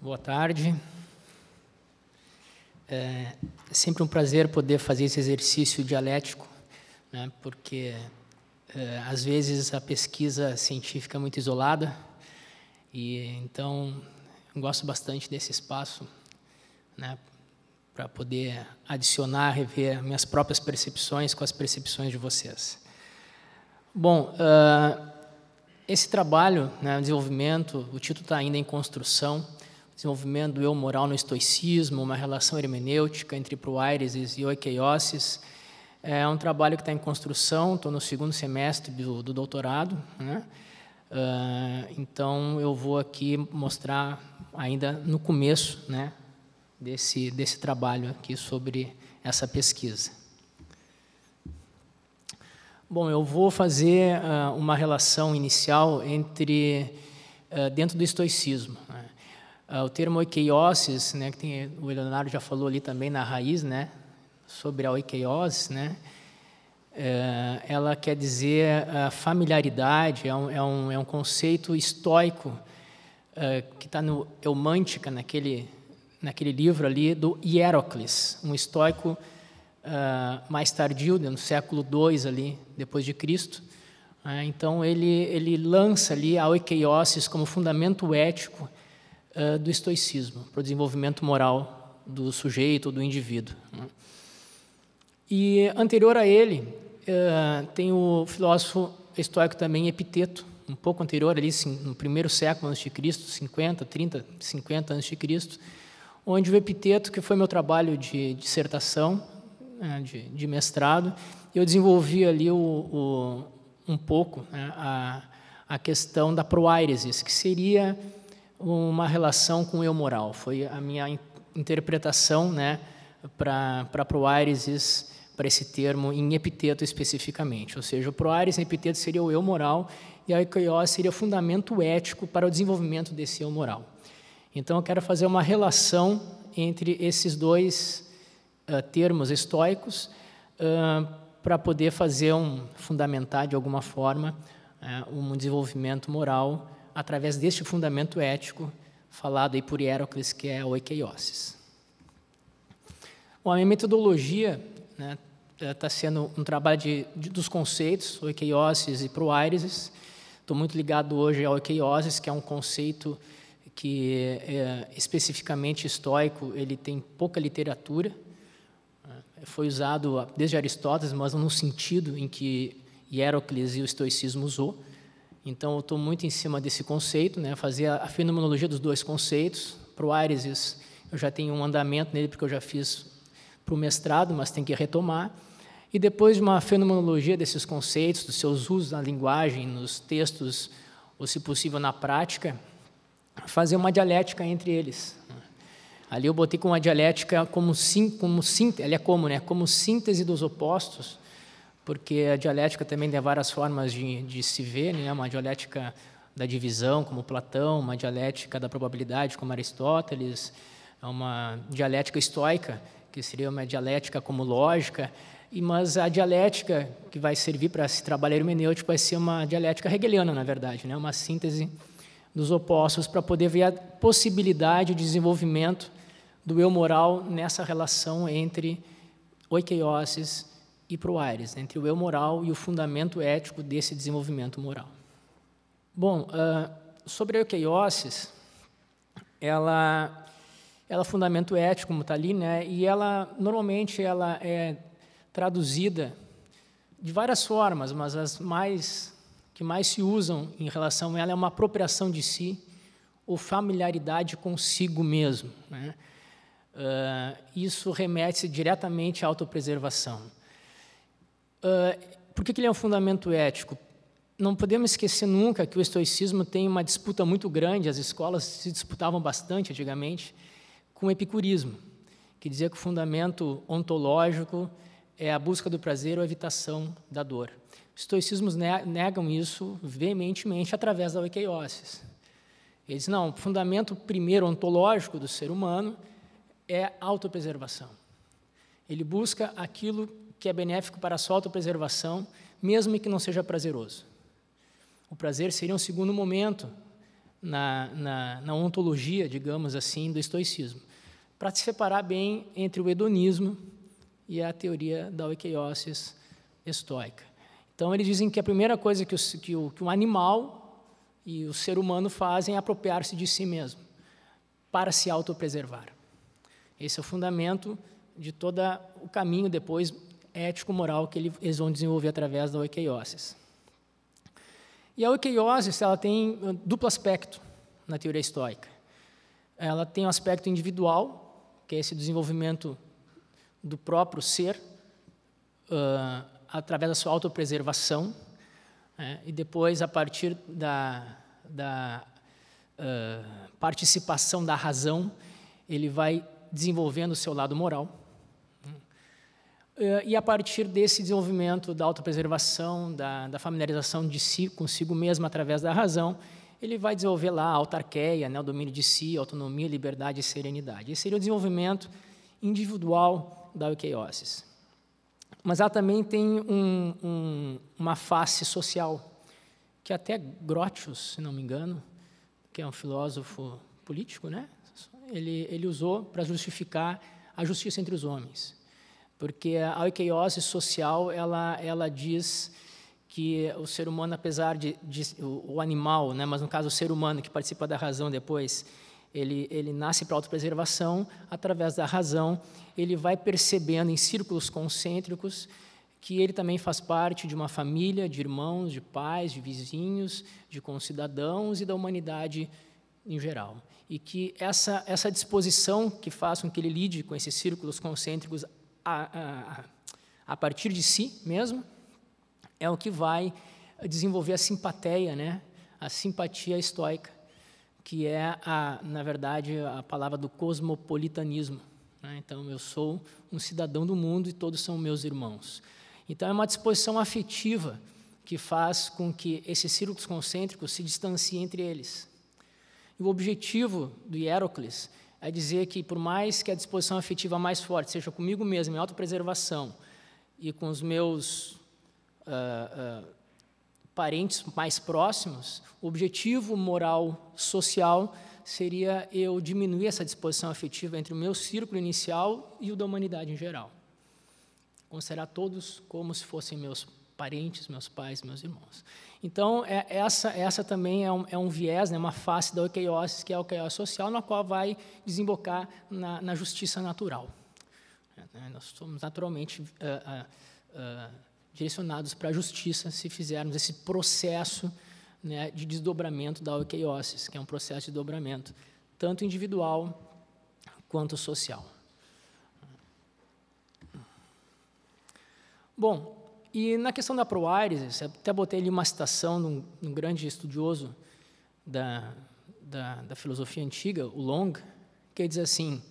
Boa tarde. É sempre um prazer poder fazer esse exercício dialético, né, porque é, às vezes a pesquisa científica é muito isolada e então gosto bastante desse espaço, né, para poder adicionar, rever minhas próprias percepções com as percepções de vocês. Bom, uh, esse trabalho, né, desenvolvimento, o título está ainda em construção desenvolvimento do eu moral no estoicismo, uma relação hermenêutica entre Proaires e Oikeioses. É um trabalho que está em construção, estou no segundo semestre do, do doutorado, né? Uh, então eu vou aqui mostrar ainda no começo, né, desse desse trabalho aqui sobre essa pesquisa. Bom, eu vou fazer uh, uma relação inicial entre uh, dentro do estoicismo, ah, o termo oikeiosis, né, que tem, o Leonardo já falou ali também na raiz, né, sobre a oikeiosis, né, eh, ela quer dizer a ah, familiaridade, é um, é um, é um conceito estoico ah, que está no Eumântica, naquele, naquele livro ali do Hierocles, um estoico mais tardio, né, no século II ali, depois de Cristo. Né, então, ele, ele lança ali a oikeiosis como fundamento ético eh, do estoicismo, para o desenvolvimento moral do sujeito, do indivíduo. Né? E anterior a ele, eh, tem o filósofo estoico também Epiteto, um pouco anterior, ali no primeiro século antes de Cristo, 50, 30, 50 antes de Cristo, onde o Epiteto, que foi meu trabalho de dissertação, né, de, mestrado, eu desenvolvi ali o, o um pouco né, a, a questão da proairesis, que seria uma relação com o eu moral. Foi a minha interpretação né, para Proáresis, para esse termo em epiteto especificamente. Ou seja, o Proáresis em epiteto seria o eu moral e a oikaios seria fundamento ético para o desenvolvimento desse eu moral. Então, eu quero fazer uma relação entre esses dois uh, termos estoicos uh, eh, para poder fazer um fundamentar de alguma forma uh, um desenvolvimento moral através deste fundamento ético falado aí por Hierocles, que é a oikeiosis. Bom, a minha metodologia está né, tá sendo um trabalho de, de, dos conceitos, oikeiosis e proairesis. Estou muito ligado hoje ao oikeiosis, que é um conceito que, é, especificamente estoico, ele tem pouca literatura. Né, foi usado desde Aristóteles, mas num sentido em que Hierocles e o estoicismo usou. Então, eu estou muito em cima desse conceito, né? fazer a fenomenologia dos dois conceitos. Para o Aires, eu já tenho um andamento nele, porque eu já fiz para o mestrado, mas tem que retomar. E depois de uma fenomenologia desses conceitos, dos seus usos na linguagem, nos textos, ou, se possível, na prática, fazer uma dialética entre eles. Ali eu botei com uma dialética como, sim, como síntese, ela é como, né? como síntese dos opostos, porque a dialética também tem várias formas de, de se ver, né? uma dialética da divisão, como Platão, uma dialética da probabilidade, como Aristóteles, uma dialética estoica, que seria uma dialética como lógica, e mas a dialética que vai servir para esse trabalho hermenêutico vai ser uma dialética hegeliana, na verdade, né? uma síntese dos opostos para poder ver a possibilidade de desenvolvimento do eu moral nessa relação entre oikeioses e para o Aires, entre o eu moral e o fundamento ético desse desenvolvimento moral. Bom, uh, sobre a eukeiosis, ela, ela é fundamento ético, como está ali, né? e ela, normalmente, ela é traduzida de várias formas, mas as mais que mais se usam em relação a ela é uma apropriação de si ou familiaridade consigo mesmo. Né? Uh, isso remete diretamente à autopreservação. Ah, por que, que ele é um fundamento ético? Não podemos esquecer nunca que o estoicismo tem uma disputa muito grande, as escolas se disputavam bastante antigamente, com o epicurismo, que dizia que o fundamento ontológico é a busca do prazer ou a evitação da dor. Os estoicismos negam isso veementemente através da oikeiosis. Eles não, o fundamento primeiro ontológico do ser humano é a autopreservação. Ele busca aquilo que é benéfico para a sua autopreservação, mesmo que não seja prazeroso. O prazer seria um segundo momento na, na, na ontologia, digamos assim, do estoicismo, para se separar bem entre o hedonismo e a teoria da oikeiosis estoica. Então, eles dizem que a primeira coisa que o, que o, que o animal e o ser humano fazem é apropriar-se de si mesmo, para se autopreservar. Esse é o fundamento de todo o caminho depois ético-moral que eles vão desenvolver através da oikeiosis. E a oikeiosis ela tem ah, duplo aspecto na teoria estoica. Ela tem o um aspecto individual, que é esse desenvolvimento do próprio ser uh, através da sua autopreservação, né? e depois, a partir da, da uh, participação da razão, ele vai desenvolvendo o seu lado moral. Eh, e a partir desse desenvolvimento da autopreservação, da, da familiarização de si consigo mesmo através da razão, ele vai desenvolver lá a autarqueia, né, o domínio de si, autonomia, liberdade e serenidade. Esse seria o desenvolvimento individual da eukeiosis. Mas ela também tem um, um, uma face social, que até Grotius, se não me engano, que é um filósofo político, né, ele, ele usou para justificar a justiça entre os homens. Porque a alqueiose social, ela, ela diz que o ser humano, apesar de, de, o animal, né, mas no caso o ser humano que participa da razão depois, ele, ele nasce para autopreservação, através da razão, ele vai percebendo em círculos concêntricos que ele também faz parte de uma família, de irmãos, de pais, de vizinhos, de concidadãos e da humanidade em geral. E que essa, essa disposição que faz com que ele lide com esses círculos concêntricos a, a, a partir de si mesmo, é o que vai desenvolver a simpatia, né? a simpatia estoica, que é, a, na verdade, a palavra do cosmopolitanismo. Né? Então, eu sou um cidadão do mundo e todos são meus irmãos. Então, é uma disposição afetiva que faz com que esses círculos concêntricos se distanciem entre eles. E o objetivo do Hierocles é dizer que, por mais que a disposição afetiva mais forte seja comigo mesmo, em autopreservação, e com os meus uh, uh, parentes mais próximos, o objetivo moral social seria eu diminuir essa disposição afetiva entre o meu círculo inicial e o da humanidade em geral. Considerar todos como se fossem meus parentes, meus pais, meus irmãos. Então, é, é, essa, essa também é um, é um viés, né, uma face da oikeiose, que é a oikeiose social, na qual vai desembocar na, na justiça natural. É, né, nós somos naturalmente uh, uh, uh, direcionados para a justiça se fizermos esse processo né, de desdobramento da oikeiose, que é um processo de dobramento, tanto individual quanto social. Bom, e na questão da ProAires, até botei ali uma citação de um, de um grande estudioso da, da, da, filosofia antiga, o Long, que diz assim: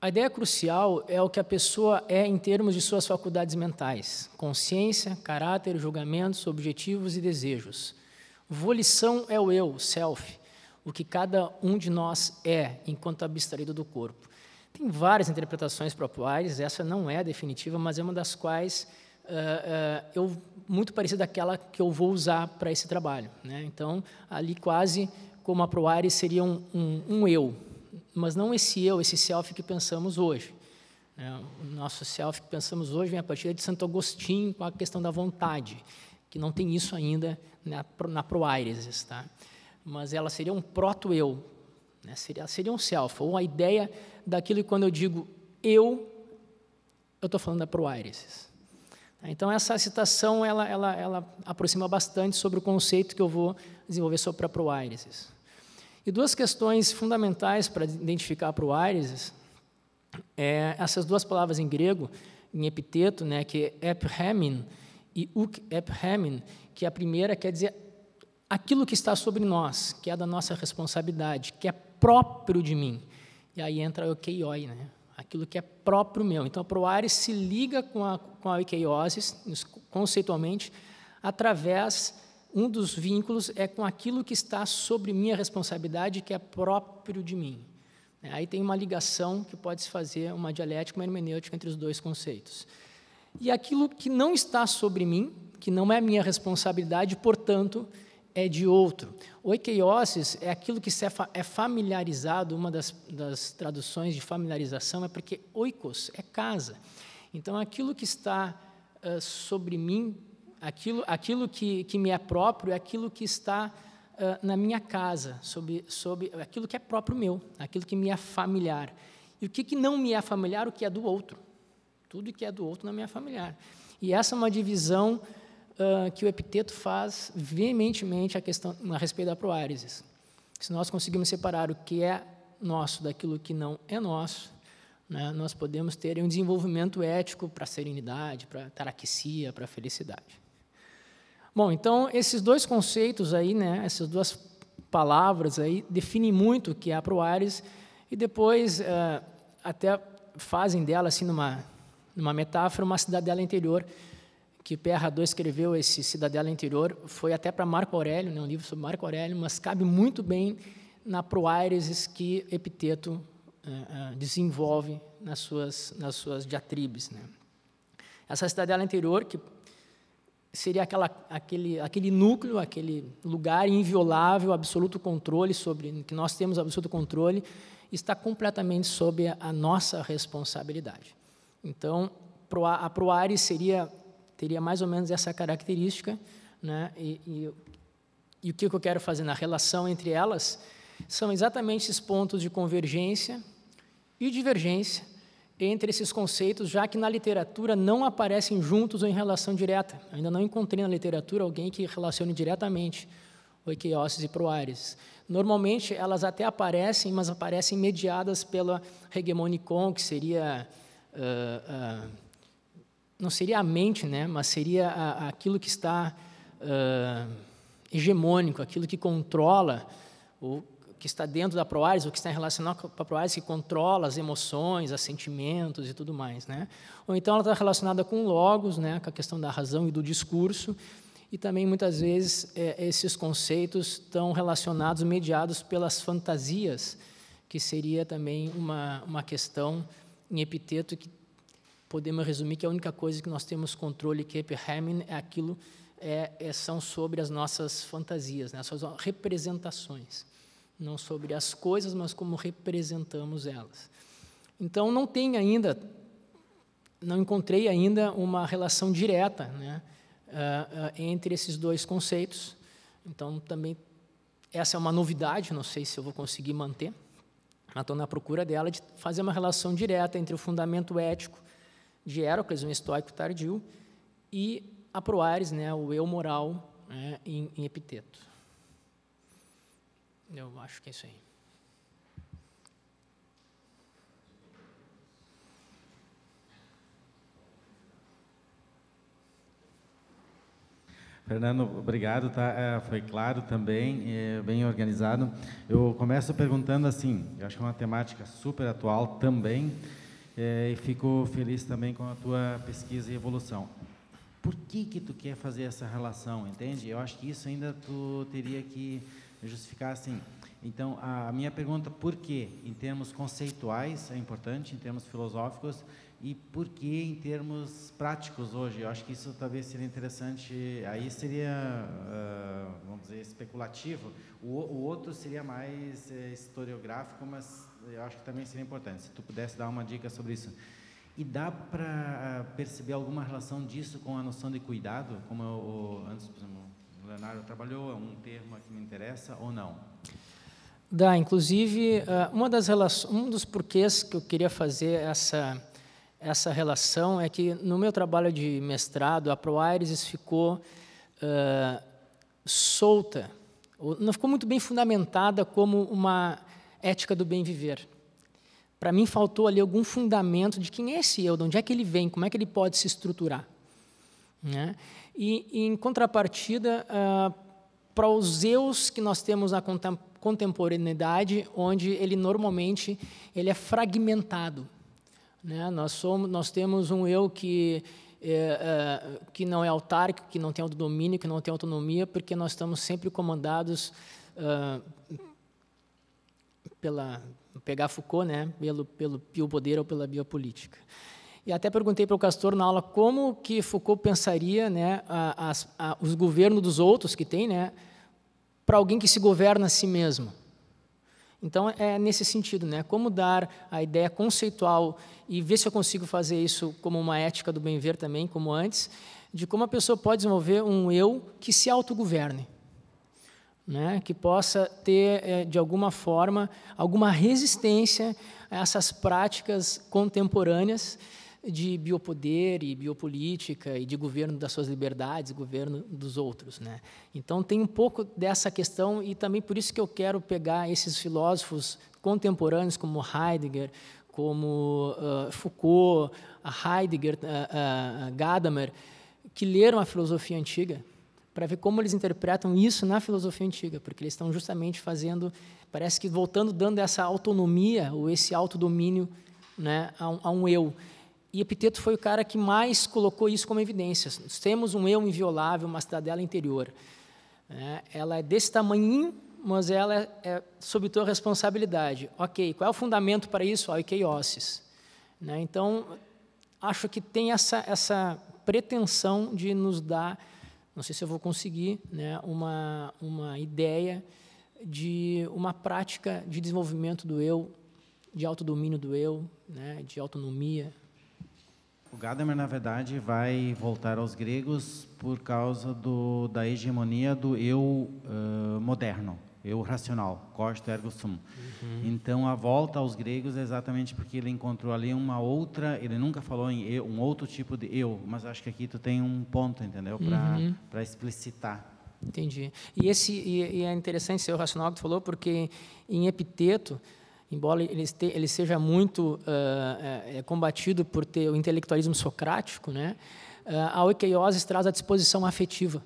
a ideia crucial é o que a pessoa é em termos de suas faculdades mentais, consciência, caráter, julgamentos, objetivos e desejos. Volição é o eu, o self, o que cada um de nós é enquanto abstraído do corpo. Tem várias interpretações para essa não é definitiva, mas é uma das quais uh, uh, eu muito parecida daquela que eu vou usar para esse trabalho. Né? Então, ali quase como a Proares seria um, um, um, eu, mas não esse eu, esse self que pensamos hoje. Né? O nosso self que pensamos hoje vem a partir de Santo Agostinho com a questão da vontade, que não tem isso ainda na, na Proares. Tá? Mas ela seria um proto-eu, né? Seria, seria um self, ou a ideia daquilo que quando eu digo eu, eu estou falando da proairesis. Então, essa citação, ela, ela, ela aproxima bastante sobre o conceito que eu vou desenvolver sobre a proairesis. E duas questões fundamentais para identificar a proairesis é essas duas palavras em grego, em epiteto, né, que é ephemin e uk ephemin, que a primeira quer dizer aquilo que está sobre nós, que é da nossa responsabilidade, que é próprio de mim. E aí entra a okeioi, né? aquilo que é próprio meu. Então, a proares se liga com a, com a oikeiosis, conceitualmente, através, um dos vínculos é com aquilo que está sobre minha responsabilidade, que é próprio de mim. É, aí tem uma ligação que pode se fazer, uma dialética, uma hermenêutica entre os dois conceitos. E aquilo que não está sobre mim, que não é minha responsabilidade, portanto, é de outro. Oikeiosis é aquilo que é, é familiarizado, uma das, das traduções de familiarização é porque oikos é casa. Então, aquilo que está uh, sobre mim, aquilo, aquilo que, que me é próprio, é aquilo que está uh, na minha casa, sobre, sobre é aquilo que é próprio meu, aquilo que me é familiar. E o que, que não me é familiar, o que é do outro. Tudo que é do outro não me é familiar. E essa é uma divisão uh, que o epiteto faz veementemente a questão a respeito da proárises. Se nós conseguimos separar o que é nosso daquilo que não é nosso, né, nós podemos ter um desenvolvimento ético para a serenidade, para a taraquecia, para a felicidade. Bom, então esses dois conceitos aí, né, essas duas palavras aí definem muito o que é a proares e depois uh, até fazem dela assim numa numa metáfora uma cidadela interior que PRA2 escreveu, esse Cidadela Interior, foi até para Marco Aurélio, né, um livro sobre Marco Aurélio, mas cabe muito bem na proairesis que Epiteto eh, eh, desenvolve nas suas, nas suas diatribes. Né. Essa Cidadela Interior, que seria aquela, aquele, aquele núcleo, aquele lugar inviolável, absoluto controle sobre que nós temos absoluto controle, está completamente sob a, a nossa responsabilidade. Então, a Proares seria teria mais ou menos essa característica, né? E, e, e o que eu quero fazer na relação entre elas são exatamente esses pontos de convergência e divergência entre esses conceitos, já que na literatura não aparecem juntos ou em relação direta. Eu ainda não encontrei na literatura alguém que relacione diretamente o oikeioses e proares. Normalmente elas até aparecem, mas aparecem mediadas pela hegemonicon, que seria uh, uh, não seria a mente, né, mas seria a, aquilo que está uh, hegemônico, aquilo que controla, o que está dentro da Proares, o que está relacionado com a Proares, que controla as emoções, os sentimentos e tudo mais. Né? Ou então ela está relacionada com logos, né, com a questão da razão e do discurso, e também, muitas vezes, é, esses conceitos estão relacionados, mediados pelas fantasias, que seria também uma, uma questão em epiteto que podemos resumir que a única coisa que nós temos controle que Hamming é aquilo é, é, são sobre as nossas fantasias, né, as suas representações, não sobre as coisas, mas como representamos elas. Então não tem ainda, não encontrei ainda uma relação direta, né, uh, uh, entre esses dois conceitos. Então também essa é uma novidade, não sei se eu vou conseguir manter. Mas estou na procura dela de fazer uma relação direta entre o fundamento ético de Héracles, um estoico tardio, e a Proares, né, o eu moral né, em, em Epiteto. Eu acho que é isso aí. Fernando, obrigado, tá? É, foi claro também, é, bem organizado. Eu começo perguntando assim, eu acho que é uma temática super atual também, é, e fico feliz também com a tua pesquisa e evolução. Por que que tu quer fazer essa relação, entende? Eu acho que isso ainda tu teria que justificar assim. Então, a minha pergunta, por que, em termos conceituais, é importante, em termos filosóficos, e por que em termos práticos hoje? Eu acho que isso talvez seria interessante, aí seria, uh, vamos dizer, especulativo. O, o outro seria mais é, historiográfico, mas eu acho que também seria importante, se tu pudesse dar uma dica sobre isso. E dá para ah, perceber alguma relação disso com a noção de cuidado, como eu, antes o Leonardo trabalhou, é um termo que me interessa ou não? Dá, inclusive, ah, uma das um dos porquês que eu queria fazer essa essa relação é que no meu trabalho de mestrado a ProAires ficou uh, solta, não ficou muito bem fundamentada como uma ética do bem viver. Para mim faltou ali algum fundamento de quem é esse eu, de onde é que ele vem, como é que ele pode se estruturar. Né? E, e, em contrapartida, ah, para os eus que nós temos na contemporaneidade, onde ele normalmente ele é fragmentado. Né? Nós, somos, nós temos um eu que, é, é, que não é autárquico, que não tem autodomínio, que não tem autonomia, porque nós estamos sempre comandados uh, pela pegar Foucault, né, pelo pelo biopoder ou pela biopolítica. E até perguntei para o Castor na aula como que Foucault pensaria, né, a, os governos dos outros que tem, né, para alguém que se governa a si mesmo. Então é nesse sentido, né? Como dar a ideia conceitual e ver se eu consigo fazer isso como uma ética do bem-ver também, como antes, de como a pessoa pode desenvolver um eu que se autogoverne né, que possa ter, eh, de alguma forma, alguma resistência a essas práticas contemporâneas de biopoder e biopolítica e de governo das suas liberdades, governo dos outros. Né? Então, tem um pouco dessa questão, e também por isso que eu quero pegar esses filósofos contemporâneos, como Heidegger, como uh, Foucault, Heidegger, uh, uh, Gadamer, que leram a filosofia antiga, para ver como eles interpretam isso na filosofia antiga, porque eles estão justamente fazendo, parece que voltando, dando essa autonomia ou esse autodomínio né, a, um, a um eu. E Epiteto foi o cara que mais colocou isso como evidência. Nós temos um eu inviolável, uma cidadela interior. É, ela é desse tamanho, mas ela é, é sob tua responsabilidade. Ok, qual é o fundamento para isso? O Ikeioses. Né? Então, acho que tem essa, essa pretensão de nos dar não sei se eu vou conseguir, né, uma, uma ideia de uma prática de desenvolvimento do eu, de autodomínio do eu, né, de autonomia. O Gadamer, na verdade, vai voltar aos gregos por causa do, da hegemonia do eu uh, moderno eu racional, costo ergo sum. Uhum. Então a volta aos gregos é exatamente porque ele encontrou ali uma outra, ele nunca falou em eu, um outro tipo de eu, mas acho que aqui tu tem um ponto, entendeu? Para uhum. para explicitar. Entendi. E esse e, e é interessante ser o racional que tu falou porque em Epiteto embora ele, ele seja muito uh, é, combatido por ter o intelectualismo socrático, né? Uh, a oikeiose traz a disposição afetiva,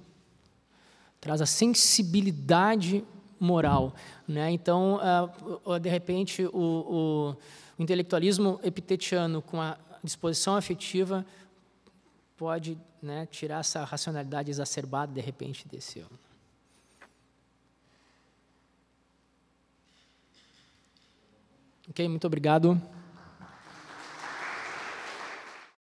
traz a sensibilidade moral. Né? Então, ah, de repente, o, o intelectualismo epitetiano com a disposição afetiva pode né, tirar essa racionalidade exacerbada, de repente, desse homem. Ok, muito obrigado.